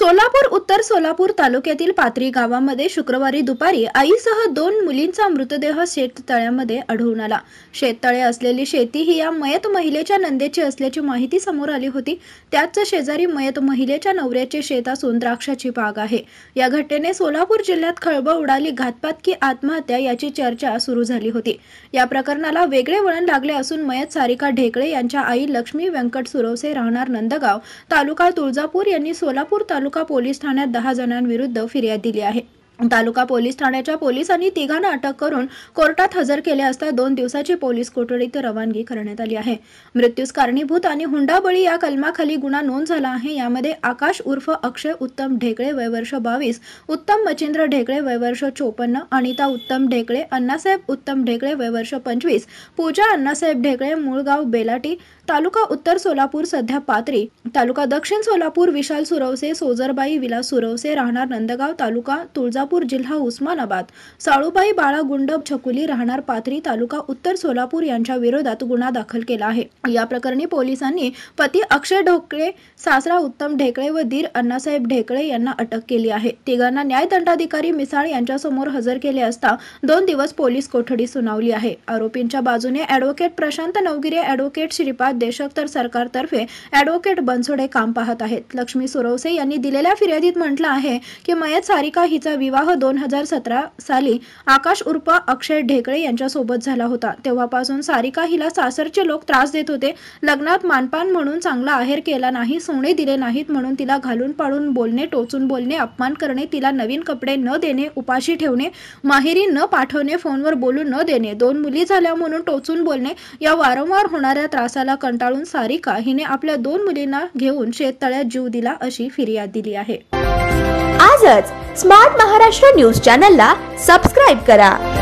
सोलापूर उत्तर सोलापूर तालुक्यातील पात्री गावामध्ये शुक्रवारी दुपारी आईसह दोन मुलींचा मृतदेह शेततळ्यामध्ये आढळून आला शेततळे असलेली शेती ही या मयत महिलेच्या नंदेची असल्याची माहिती समोर आली होती त्याच शेजारी मयत महिलेच्या नवऱ्याचे शेत असून द्राक्षाची बाग आहे या घटनेने सोलापूर जिल्ह्यात खळबळ उडाली घातपात की आत्महत्या याची चर्चा सुरू झाली होती या प्रकरणाला वेगळे वळण लागले असून मयत सारिका ढेकळे यांच्या आई लक्ष्मी व्यंकट सुरवसे राहणार नंदगाव तालुका तुळजापूर यांनी सोलापूर तालुका तालुका पोलीस ठाण्यात दहा जणांविरुद्ध फिर्याद दिली आहे तालुका पोलीस ठाण्याच्या पोलिसांनी तिघांना अटक करून कोर्टात हजर केले असता दोन दिवसाची पोलीस कोठडीत रवानगी करण्यात आली आहे मृत्यूस कारणीभूत आणि हुंडाबळी या कलमाखाली गुन्हा नोंद झाला आहे यामध्ये आकाश उर्फ अक्षय उत्तम ढेकळे वयवर्ष बावीस उत्तम मचिंद्र ढेकळे वयवर्ष चोपन्न अनिता उत्तम ढेकळे अण्णासाहेब उत्तम ढेकळे वयवर्ष पंचवीस पूजा अण्णासाहेब ढेकळे मूळगाव बेलाटी तालुका उत्तर सोलापूर सध्या पात्री तालुका दक्षिण सोलापूर विशाल सुरवसे सोजरबाई विलास सुरवसे राहणार नंदगाव तालुका तुळजापूर सोलापूर जिल्हा उस्मानाबाद साळूबाई बाळा गुंडब छकुली राहणार पाथरी तालुका उत्तर सोलापूर यांच्या विरोधात गुन्हा दाखल केला आहे या प्रकरणी पोलिसांनी पती अक्षय ढोकळे सासरा उत्तम ढेकळे व धीर अण्णासाहेब ढेकळे यांना अटक केली आहे तिघांना न्यायदंडाधिकारी मिसाळ यांच्यासमोर हजर केले असता दोन दिवस पोलीस कोठडी सुनावली आहे आरोपींच्या बाजूने ॲडव्होकेट प्रशांत नवगिरे ॲडव्होकेट श्रीपाद देशक तर सरकारतर्फे ॲडव्होकेट बनसोडे काम पाहत आहेत लक्ष्मी सुरवसे यांनी दिलेल्या फिर्यादीत म्हटलं आहे की मयत सारिका हिचा विवाह विवाह दोन हजार सतरा साली आकाश उर्फ अक्षय ढेकळे यांच्यासोबत झाला होता तेव्हापासून सारिका हिला सासरचे लोक त्रास देत होते लग्नात मानपान म्हणून चांगला आहेर केला नाही सोने दिले नाहीत म्हणून तिला घालून पाडून बोलणे टोचून बोलणे अपमान करणे तिला नवीन कपडे न देणे उपाशी ठेवणे माहेरी न पाठवणे फोनवर बोलून न देणे दोन मुली झाल्या म्हणून टोचून बोलणे या वारंवार होणाऱ्या त्रासाला कंटाळून सारिका हिने आपल्या दोन मुलींना घेऊन शेततळ्यात जीव दिला अशी फिर्याद दिली आहे आजच स्मार्ट महाराष्ट्र न्यूज ला सबस्क्राईब करा